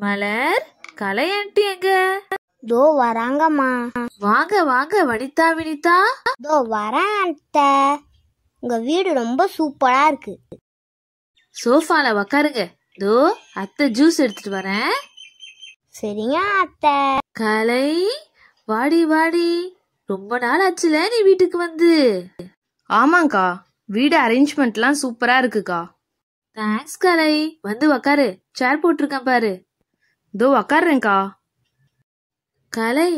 மலர் aunty எங்க தோ வராங்கம்மா வாங்க வாங்க வனிதா வினிதா தோ வரேன் அத்தை உங்க வீடு ரொம்ப சூப்பரா இருக்கு சோஃபால உக்காருங்க தோ அத்தை ஜூஸ் எடுத்துட்டு வரேன் சரிங்க அத்தை கலை வாடி வாடி ரொம்ப நாள் ஆச்சுல நீ வீட்டுக்கு வந்து ஆமாங்க்கா வீடு அரேஞ்ச்மெண்ட்லாம் சூப்பரா இருக்குக்கா தேங்க்ஸ் கலை வந்து உக்காரு சேர் போட்டிருக்கேன் பாரு இதோ உக்காடுறேங்க்கா கலை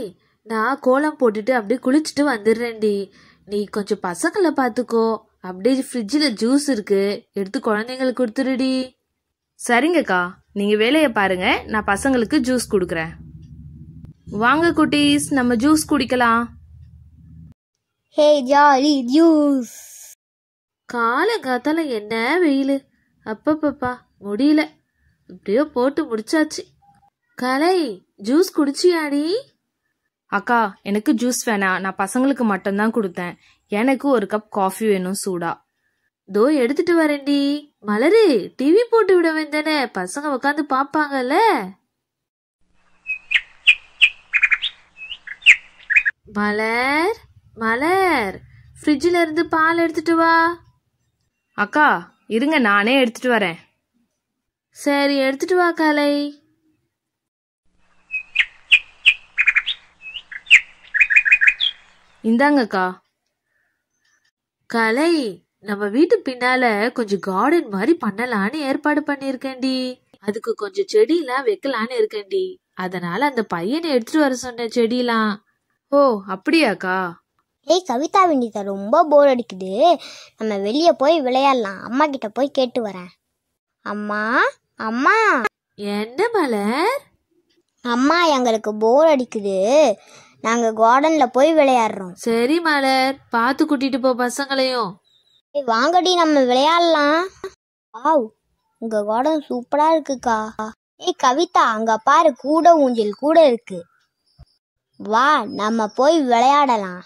நான் கோலம் போட்டுட்டு அப்படியே குளிச்சுட்டு வந்துடுறேன்டி நீ கொஞ்சம் பசங்களை பார்த்துக்கோ அப்படியே ஃப்ரிட்ஜில் ஜூஸ் இருக்கு எடுத்து குழந்தைங்களுக்கு கொடுத்துருடி சரிங்கக்கா நீங்கள் வேலையை பாருங்க நான் பசங்களுக்கு ஜூஸ் கொடுக்குறேன் வாங்க குட்டீஸ் நம்ம ஜூஸ் குடிக்கலாம் ஹே ஜாலி ஜூஸ் காலங்காத்தால என்ன வெயில் அப்பப்பப்பா முடியல இப்படியோ போட்டு முடிச்சாச்சு கலை ஜூஸ் குடிச்சியாடி அக்கா எனக்கு ஜூஸ் வேணாம் நான் பசங்களுக்கு மட்டும்தான் கொடுத்தேன் எனக்கு ஒரு கப் காஃபி வேணும் சூடா தோ எடுத்துட்டு வரேன்டி மலரு டிவி போட்டு விட வேண்டானே பசங்க உட்காந்து பாப்பாங்கல்ல மலர் மலர் ஃப்ரிட்ஜில் இருந்து பால் எடுத்துட்டு வா அக்கா இருங்க நானே எடுத்துட்டு வரேன் சரி எடுத்துட்டு வா கலை இந்தாங்கக்கா கலை நம்ம வீட்டு பின்னால கொஞ்சம் கார்டன் மாதிரி பண்ணலான்னு ஏற்பாடு பண்ணிருக்கேன்டி அதுக்கு கொஞ்சம் செடியெல்லாம் வைக்கலான்னு இருக்கேன்டி அதனால அந்த பையனை எடுத்துட்டு வர சொன்ன செடியெல்லாம் ஓ அப்படியாக்கா ஏய் கவிதா வினிதா ரொம்ப போர் அடிக்குது நம்ம வெளியே போய் விளையாடலாம் அம்மா கிட்ட போய் கேட்டு வரேன் அம்மா அம்மா என்ன மலர் அம்மா எங்களுக்கு போர் அடிக்குது நாங்க கார்டன்ல போய் விளையாடுறோம் சரி மலர் பார்த்து கூட்டிட்டு போ பசங்களையும் ஏய், வாங்கடி நம்ம விளையாடலாம் வாவ் உங்க கார்டன் சூப்பரா இருக்குக்கா ஏய் கவிதா அங்க பாரு கூட ஊஞ்சல் கூட இருக்கு வா நம்ம போய் விளையாடலாம்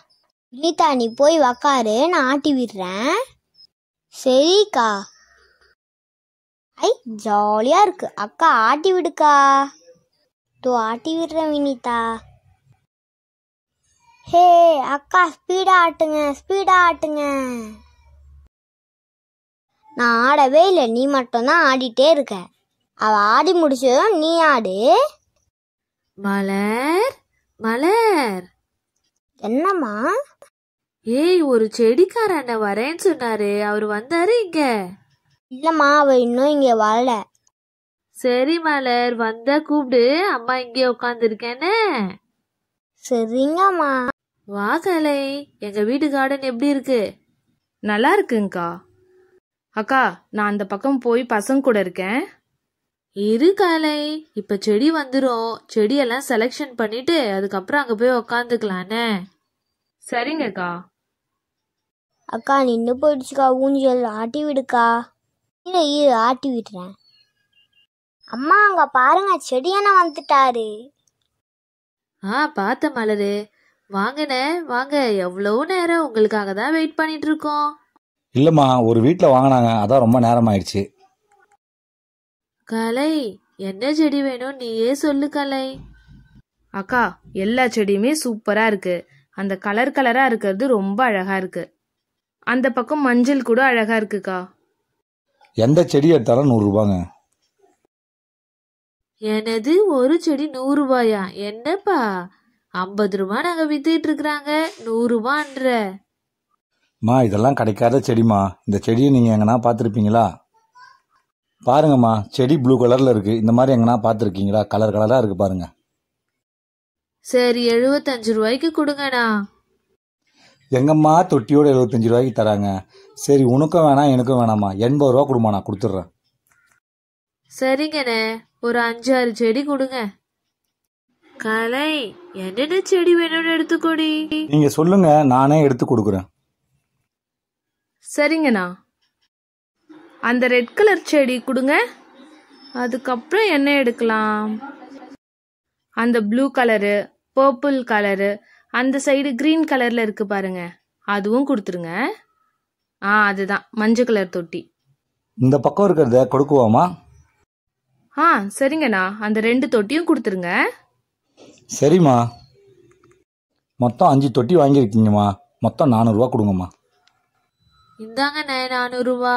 வினிதா நீ போய் வக்காரு நான் ஆட்டி விடுறேன் சரிக்கா ஐ ஜாலியா இருக்கு அக்கா ஆட்டி விடுக்கா தோ ஆட்டி விடுறேன் வினிதா ஹே அக்கா ஸ்பீடா ஆட்டுங்க ஸ்பீடா ஆட்டுங்க நான் ஆடவே இல்லை நீ மட்டும்தான் ஆடிட்டே இருக்க அவ ஆடி முடிச்சதும் நீ ஆடு மலர் மலர் என்னம்மா ஏய் ஒரு செடிக்கார என்ன வரேன்னு சொன்னாரு அவர் வந்தாரு இங்க இல்லம்மா அவ இன்னும் இங்க வரல சரி மலர் வந்த கூப்பிடு அம்மா இங்கே உட்காந்துருக்கேன்னு சரிங்கம்மா வாகலை எங்க வீட்டு கார்டன் எப்படி இருக்கு நல்லா இருக்குங்கக்கா அக்கா நான் அந்த பக்கம் போய் பசங்க கூட இருக்கேன் இரு காலை இப்ப செடி வந்துடும் செடியெல்லாம் செலெக்ஷன் பண்ணிட்டு அதுக்கப்புறம் அங்க போய் உக்காந்துக்கலானே சரிங்கக்கா அக்கா நின்று போயிடுச்சுக்கா ஊஞ்சல் ஆட்டி விடுக்கா இல்லை இரு ஆட்டி விடுறேன் அம்மா அங்க பாருங்க செடியான வந்துட்டாரு ஆ பார்த்த மலரு வாங்கண்ணே வாங்க எவ்வளோ நேரம் உங்களுக்காக தான் வெயிட் பண்ணிட்டு இருக்கோம் இல்லைம்மா ஒரு வீட்டில் வாங்கினாங்க அதான் ரொம்ப நேரம் ஆயிடுச்சு கலை என்ன செடி வேணும் நீயே சொல்லு கலை அக்கா எல்லா செடியுமே சூப்பராக இருக்கு அந்த கலர் கலராக இருக்கிறது ரொம்ப அழகாக இருக்கு அந்த பக்கம் மஞ்சள் கூட அழகாக இருக்குக்கா எந்த செடி எடுத்தாலும் நூறுரூபாங்க எனது ஒரு செடி நூறு ரூபாயா என்னப்பா ஐம்பது ரூபா நாங்க வித்துட்டு இருக்கிறாங்க நூறுரூபான்ற மா இதெல்லாம் கிடைக்காத செடிமா இந்த செடியை நீங்கள் எங்கன்னா பார்த்துருப்பீங்களா பாருங்கம்மா செடி ப்ளூ கலரில் இருக்குது இந்த மாதிரி எங்கன்னா பார்த்துருக்கீங்களா கலர் கலராக இருக்குது பாருங்க சரி எழுபத்தஞ்சு ரூபாய்க்கு கொடுங்கண்ணா எங்கம்மா தொட்டியோட எழுபத்தஞ்சு ரூபாய்க்கு தராங்க சரி உனக்கும் வேணாம் எனக்கும் வேணாம்மா எண்பது ரூபா கொடுமா நான் கொடுத்துட்றேன் சரிங்கண்ணே ஒரு அஞ்சாறு செடி கொடுங்க கலை என்னென்ன செடி வேணும்னு எடுத்துக்கொடி நீங்க சொல்லுங்க நானே எடுத்து கொடுக்குறேன் சரிங்கண்ணா அந்த ரெட் கலர் செடி கொடுங்க அதுக்கப்புறம் என்ன எடுக்கலாம் அந்த ப்ளூ கலரு பர்பிள் கலரு அந்த சைடு கிரீன் கலர்ல இருக்கு பாருங்க அதுவும் கொடுத்துருங்க ஆ அதுதான் மஞ்சள் கலர் தொட்டி இந்த பக்கம் இருக்கிறத கொடுக்குவோமா ஆ சரிங்கண்ணா அந்த ரெண்டு தொட்டியும் கொடுத்துருங்க சரிம்மா மொத்தம் அஞ்சு தொட்டி வாங்கியிருக்கீங்கம்மா மொத்தம் நானூறுவா கொடுங்கம்மா இந்தாங்க நானூறுவா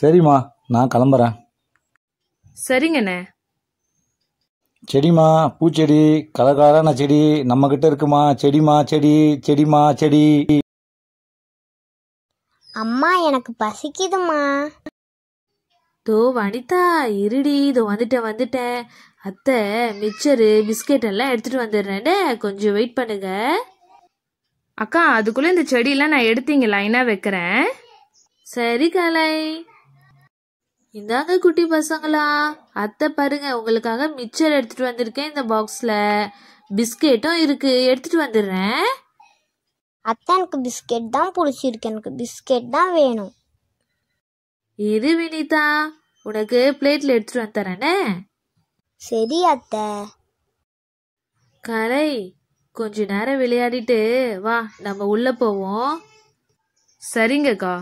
சரிம்மா நான் கிளம்புறேன் சரிங்கண்ண செடிமா பூச்செடி கலகலான செடி நம்ம கிட்ட இருக்குமா செடிமா செடி செடிமா செடி அம்மா எனக்கு பசிக்குதுமா தோ வனிதா இருடி இதோ வந்துட்டேன் வந்துட்டேன் அத்தை மிக்சரு பிஸ்கெட் எல்லாம் எடுத்துகிட்டு வந்துடுறேன்னு கொஞ்சம் வெயிட் பண்ணுங்க அக்கா அதுக்குள்ளே இந்த செடியெல்லாம் நான் எடுத்தீங்க லைனாக வைக்கிறேன் சரி கலை இந்தாங்க குட்டி பசங்களா அத்தை பாருங்க உங்களுக்காக மிக்சர் எடுத்துட்டு வந்திருக்கேன் இந்த பாக்ஸ்ல பிஸ்கெட்டும் இருக்கு எடுத்துட்டு வந்துடுறேன் அத்தை எனக்கு பிஸ்கெட் தான் பிடிச்சிருக்கு எனக்கு பிஸ்கெட் தான் வேணும் இரு வினிதா உனக்கு பிளேட்ல எடுத்துட்டு வந்துறேனே சரி அத்த கலை கொஞ்ச நேரம் விளையாடிட்டு வா நம்ம உள்ள போவோம் சரிங்கக்கா